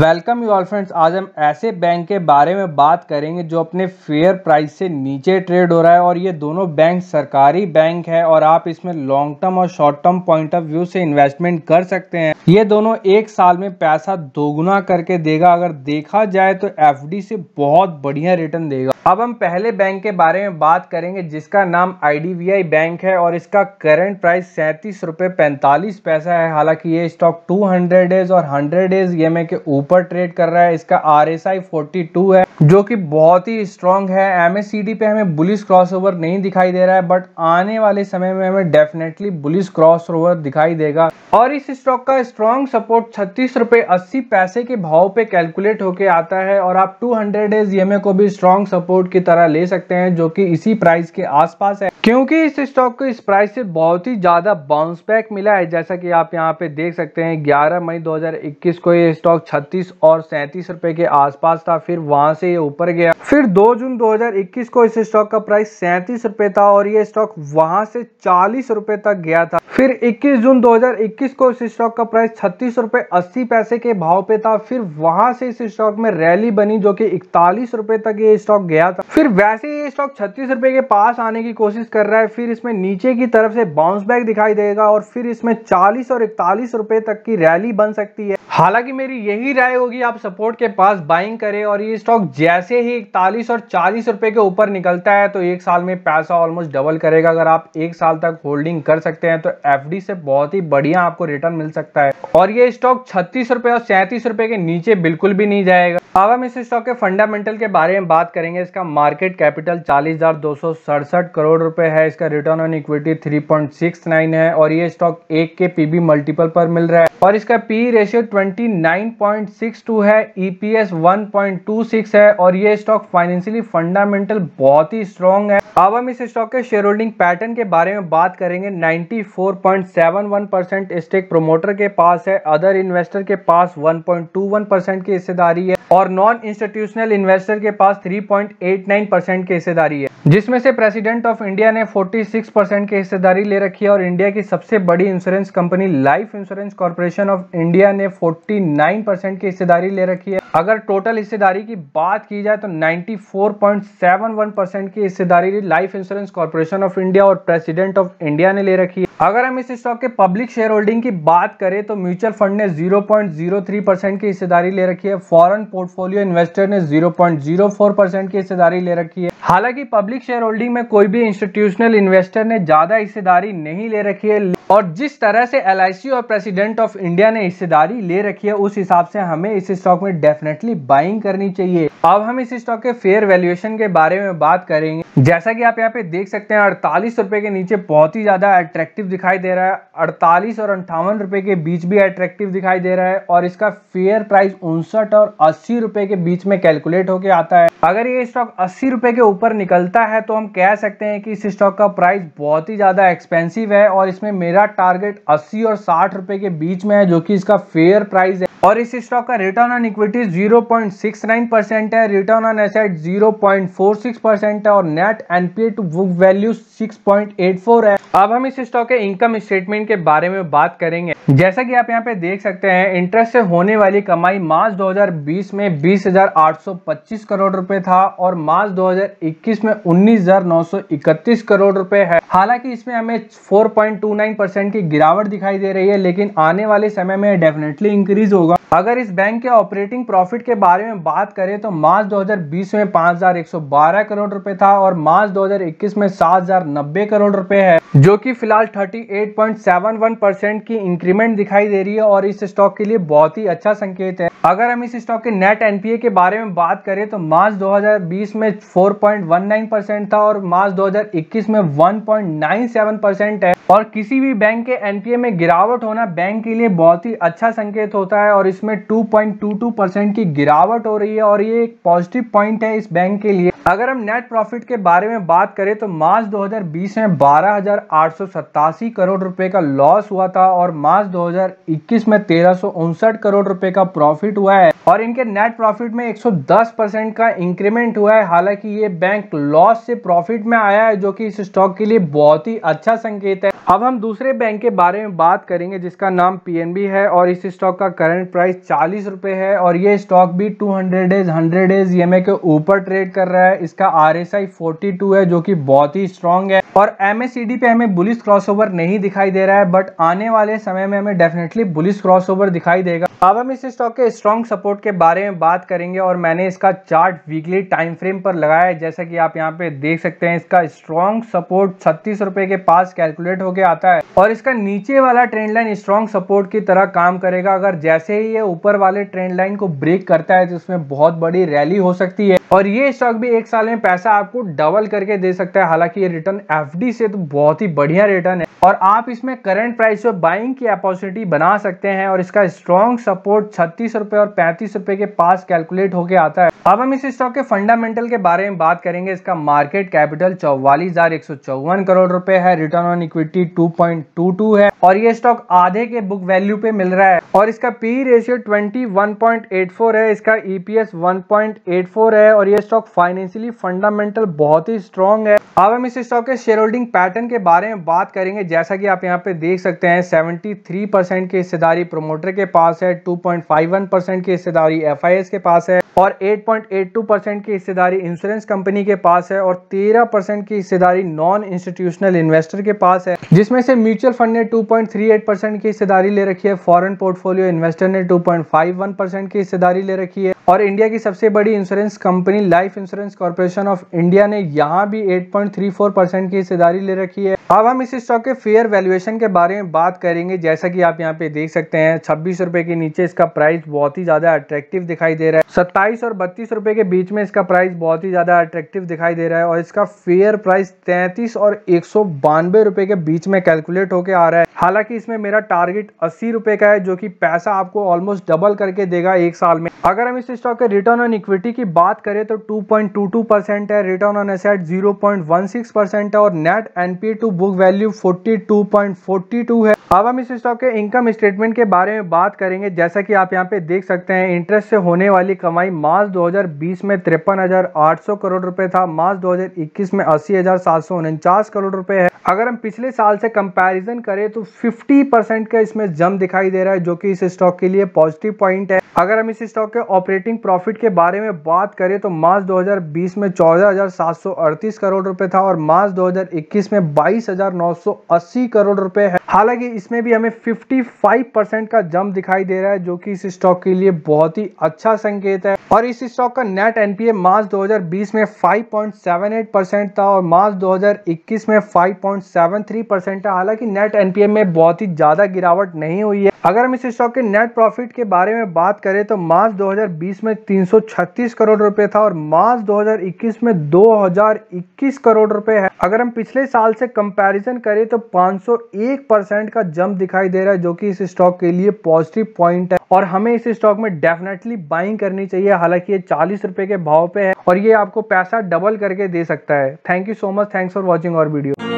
welcome you all friends आज हम ऐसे बैंक के बारे में बात करेंगे जो अपने फेयर प्राइस से नीचे ट्रेड हो रहा है और ये दोनों बैंक सरकारी बैंक है और आप इसमें लॉन्ग टर्म और short term point of view से इन्वेस्टमेंट कर सकते हैं ये दोनों एक साल में पैसा दोगुना करके देगा अगर देखा जाए तो एफ से बहुत बढ़िया रिटर्न देगा अब हम पहले बैंक के बारे में बात करेंगे जिसका नाम आई बैंक है और इसका करंट प्राइस सैंतीस रुपये पैंतालीस पैसा है हालांकि ये स्टॉक 200 डेज और 100 डेज ई के ऊपर ऊपर ट्रेड कर रहा है इसका R S I forty two है जो कि बहुत ही स्ट्रांग है एम एस सी डी पे हमें बुलिस क्रॉसओवर नहीं दिखाई दे रहा है बट आने वाले समय में हमें डेफिनेटली बुलिस क्रॉसओवर दिखाई देगा और इस स्टॉक का स्ट्रांग सपोर्ट छत्तीस रुपए अस्सी पैसे के भाव पे कैलकुलेट होके आता है और आप 200 हंड्रेड डेज ई को भी स्ट्रांग सपोर्ट की तरह ले सकते हैं जो कि इसी प्राइस के आसपास है क्योंकि इस स्टॉक को इस प्राइस से बहुत ही ज्यादा बाउंस बैक मिला है जैसा कि आप यहाँ पे देख सकते हैं ग्यारह मई 2021 को ये स्टॉक छत्तीस पच्चीस और सैंतीस रुपए के आसपास था फिर वहां से ये ऊपर गया फिर 2 जून 2021 को इस स्टॉक का प्राइस सैंतीस रुपए था और ये स्टॉक वहां से चालीस रुपए तक गया था फिर 21 जून 2021 को इस स्टॉक का प्राइस छत्तीस रुपए अस्सी पैसे के भाव पे था फिर वहां से इस स्टॉक में रैली बनी जो कि इकतालीस रुपए तक ये स्टॉक गया था फिर वैसे ये स्टॉक छत्तीस रुपए के पास आने की कोशिश कर रहा है फिर इसमें नीचे की तरफ से बाउंस बैक दिखाई देगा और फिर इसमें चालीस और इकतालीस रुपए तक की रैली बन सकती है हालांकि मेरी यही राय राय होगी आप सपोर्ट के पास बाइंग करें और ये स्टॉक जैसे ही इकतालीस और चालीस रुपए के ऊपर निकलता है तो एक साल में पैसा ऑलमोस्ट डबल करेगा अगर आप एक साल तक होल्डिंग कर सकते हैं तो एफडी से बहुत ही बढ़िया आपको रिटर्न मिल सकता है और ये स्टॉक छत्तीस रुपए और सैंतीस रुपए के नीचे बिल्कुल भी नहीं जाएगा अब हम इस स्टॉक के फंडामेंटल के बारे में बात करेंगे इसका मार्केट कैपिटल चालीस करोड़ रुपए है इसका रिटर्न ऑन इक्विटी 3.69 है और ये स्टॉक एक के पीबी मल्टीपल पर मिल रहा है और इसका पी रेशियो 29.6 1.62 है ईपीएस e 1.26 है और ये स्टॉक फाइनेंशियली फंडामेंटल बहुत ही स्ट्रॉन्ग है अब हम इस स्टॉक के शेयर होल्डिंग पैटर्न के बारे में बात करेंगे 94.71 परसेंट स्टेक प्रोमोटर के पास है अदर इन्वेस्टर के पास 1.21 परसेंट की हिस्सेदारी है और नॉन इंस्टीट्यूशनल इन्वेस्टर के पास 3.89 परसेंट की हिस्सेदारी है जिसमें से प्रेसिडेंट ऑफ इंडिया ने 46 परसेंट की हिस्सेदारी ले रखी है और इंडिया की सबसे बड़ी insurance company Life Insurance Corporation of India ने 49 परसेंट की हिस्सेदारी ले रखी है अगर टोटल हिस्सेदारी की बात की जाए तो 94.71 परसेंट की हिस्सेदारी Life Insurance Corporation of India और प्रेसिडेंट ऑफ इंडिया ने ले रखी है अगर हम इस स्टॉक के पब्लिक शेयर होल्डिंग की बात करें तो म्यूचुअल फंड ने जीरो परसेंट की हिस्सेदारी ले रखी है फॉरन पोर्टफोलियो इन्वेस्टर ने जीरो परसेंट की हिस्सेदारी ले रखी है हालांकि पब्लिक शेयर होल्डिंग में कोई भी इंस्टीट्यूशनल इन्वेस्टर ने ज़्यादा हिस्सेदारी नहीं ले रखी है और जिस तरह से एल और प्रेसिडेंट ऑफ इंडिया ने हिस्सेदारी ले रखी है उस हिसाब से हमें इस स्टॉक में डेफिनेटली बाइंग करनी चाहिए अब हम इस स्टॉक के फेयर वैल्यूएशन के बारे में बात करेंगे जैसा कि आप यहाँ पे देख सकते हैं अड़तालीस रुपए के नीचे बहुत ही ज्यादा अट्रैक्टिव दिखाई दे रहा है अड़तालीस और अंठावन रुपए के बीच भी अट्रैक्टिव दिखाई दे रहा है और इसका फेयर प्राइस उनसठ और अस्सी रुपए के बीच में कैलकुलेट होकर आता है अगर ये स्टॉक अस्सी रुपए के ऊपर निकलता लगता है तो हम कह सकते हैं कि इस स्टॉक का प्राइस बहुत ही ज़्यादा एक्सपेंसिव है और इसमें मेरा टारगेट 80 और 60 रुपए के बीच में है जो कि इसका फेयर प्राइस है और इस स्टॉक का रिटर्न ऑन इक्विटी 0.69 परसेंट है रिटर्न ऑन एसेट 0.46 परसेंट है और net NPA to book value 6.84 है अब हम इस स्टॉक के इनकम स्टेटमेंट के बारे में बात करेंगे जैसा कि आप यहां पे देख सकते हैं इंटरेस्ट से होने वाली कमाई मार्च 2020 में 20,825 करोड़ रुपए था और मार्च 2021 में 19,931 करोड़ रुपए है हालांकि इसमें हमें 4.29 परसेंट की गिरावट दिखाई दे रही है लेकिन आने वाले समय में डेफिनेटली इंक्रीज होगा होगा अगर इस बैंक के ऑपरेटिंग प्रॉफिट के बारे में बात करें तो मार्च 2020 में 5,112 करोड़ रुपए था और मार्च 2021 में 7,090 करोड़ रुपए है जो कि फिलहाल 38.71 परसेंट की इंक्रीमेंट दिखाई दे रही है और इस स्टॉक के लिए बहुत ही अच्छा संकेत है अगर हम इस स्टॉक के नेट एनपीए के बारे में बात करें तो मार्च 2020 में 4.19 परसेंट था और मार्च 2021 में 1.97 परसेंट है और किसी भी बैंक के एनपीए में गिरावट होना बैंक के लिए बहुत ही अच्छा संकेत होता है और इसमें 2.22 परसेंट की गिरावट हो रही है और ये एक पॉजिटिव पॉइंट है इस बैंक के लिए अगर हम नेट प्रॉफिट के बारे में बात करें तो मार्च 2020 में बारह करोड़ रुपए का लॉस हुआ था और मार्च 2021 में तेरह करोड़ रुपए का प्रॉफिट हुआ है और इनके नेट प्रॉफिट में 110 परसेंट का इंक्रीमेंट हुआ है हालांकि ये बैंक लॉस से प्रॉफिट में आया है जो कि इस स्टॉक के लिए बहुत ही अच्छा संकेत है अब हम दूसरे बैंक के बारे में बात करेंगे जिसका नाम पी है और इस स्टॉक का करंट प्राइस चालीस रुपये है और ये स्टॉक भी 200 डेज 100 डेज ई के ऊपर ट्रेड कर रहा है इसका आर एस आई है जो कि बहुत ही स्ट्रांग है और एम पे हमें बुलिस क्रॉसओवर नहीं दिखाई दे रहा है बट आने वाले समय में हमें डेफिनेटली बुलिस क्रॉसओवर दिखाई देगा अब हम इस स्टॉक के स्ट्रॉन्ग सपोर्ट के बारे में बात करेंगे और मैंने इसका चार्ट वीकली टाइम फ्रेम पर लगाया है जैसा कि आप यहाँ पे देख सकते हैं इसका स्ट्रॉन्ग सपोर्ट छत्तीस रुपए के पास कैलकुलेट होके आता है और इसका नीचे वाला ट्रेंड लाइन स्ट्रॉन्ग सपोर्ट की तरह काम करेगा अगर जैसे ये ऊपर वाले ट्रेंड लाइन को ब्रेक करता है तो उसमें बहुत बड़ी रैली हो सकती है और ये स्टॉक भी एक साल में पैसा आपको डबल करके दे सकता है हालांकि ये रिटर्न एफ से तो बहुत ही बढ़िया रिटर्न है और आप इसमें करंट प्राइस पे बाइंग की अपॉर्चुनिटी बना सकते हैं और इसका स्ट्रॉन्ग सपोर्ट छत्तीस रुपए और पैंतीस रुपए के पास कैलकुलेट होके आता है अब हम इस स्टॉक के फंडामेंटल के बारे में बात करेंगे इसका मार्केट कैपिटल चौवालीस करोड़ रुपए है रिटर्न ऑन इक्विटी टू है और ये स्टॉक आधे के बुक वैल्यू पे मिल रहा है और इसका पी रेशियो ट्वेंटी है इसका ईपीएस e वन है और ये स्टॉक फाइनेंशियली फंडामेंटल बहुत ही स्ट्रॉन्ग है अब हम इस स्टॉक के शेयर होल्डिंग पैटर्न के बारे में बात करेंगे जैसा कि आप यहाँ पे देख सकते हैं 73 परसेंट की हिस्सेदारी प्रोमोटर के पास है 2.51 परसेंट की हिस्सेदारी एफआईएस के पास है और 8.82 परसेंट की हिस्सेदारी इंश्योरेंस कंपनी के पास है और 13 परसेंट की हिस्सेदारी नॉन इंस्टीट्यूशनल इन्वेस्टर के पास है जिसमें से म्यूचुअल फंड ने एट परसेंट की हिस्सेदारी ले रखी है फॉरन पोर्टफोलियो इन्वेस्टर ने वन परसेंट की हिस्सेदारी ले रखी है और इंडिया की सबसे बड़ी insurance company Life Insurance Corporation of India ने यहाँ भी 8.34 परसेंट की हिस्सेदारी ले रखी है अब हम इस स्टॉक के फेयर वैल्यूएशन के बारे में बात करेंगे जैसा कि आप यहाँ पे देख सकते हैं छब्बीस रुपए के नीचे इसका प्राइस बहुत ही ज्यादा अट्रैक्टिव दिखाई दे रहा है सत्ताईस और बत्तीस रुपए के बीच में इसका प्राइस बहुत ही ज्यादा अट्रैक्टिव दिखाई दे रहा है और इसका फेयर प्राइस तैतीस और एक रुपए के बीच में कैलकुलेट होकर आ रहा है हालांकि इसमें मेरा टारगेट अस्सी रुपए का है जो की पैसा आपको ऑलमोस्ट डबल करके देगा एक साल में अगर हम इस स्टॉक के रिटर्न ऑन इक्विटी की बात करें तो 2.22 परसेंट है रिटर्न ऑन एसेट 0.16 परसेंट है और net NP to book value 42.42 है अब हम इस स्टॉक के इनकम स्टेटमेंट के बारे में बात करेंगे जैसा कि आप यहाँ पे देख सकते हैं इंटरेस्ट से होने वाली कमाई मार्च 2020 में तिरपन करोड़ रुपए था मार्च 2021 में अस्सी करोड़ रुपए है अगर हम पिछले साल से कंपैरिजन करें तो 50 परसेंट का इसमें जम दिखाई दे रहा है जो कि इस स्टॉक के लिए पॉजिटिव पॉइंट है अगर हम इस स्टॉक के ऑपरेटिंग प्रॉफिट के बारे में बात करें तो मार्च 2020 में 14,738 करोड़ रुपए था और मार्च 2021 में 22,980 करोड़ रुपए है हालांकि इसमें भी हमें 55 परसेंट का जम दिखाई दे रहा है जो कि इस स्टॉक के लिए बहुत ही अच्छा संकेत है और इस स्टॉक का नेट एनपीए मार्च 2020 में 5.78 परसेंट था और मार्च 2021 में 5.73 परसेंट था हालांकि नेट एनपीए में बहुत ही ज्यादा गिरावट नहीं हुई है अगर हम इस स्टॉक के नेट प्रॉफिट के बारे में बात करें तो मार्च 2020 में 336 करोड़ रुपए था और मार्च 2021 में 2021 करोड़ रुपए है अगर हम पिछले साल से कंपैरिजन करें तो 501 परसेंट का जंप दिखाई दे रहा है जो कि इस स्टॉक के लिए पॉजिटिव पॉइंट है और हमें इस स्टॉक में डेफिनेटली बाइंग करनी चाहिए हालांकि ये चालीस रुपए के भाव पे है और ये आपको पैसा डबल करके दे सकता है thank you so much thanks for watching और वीडियो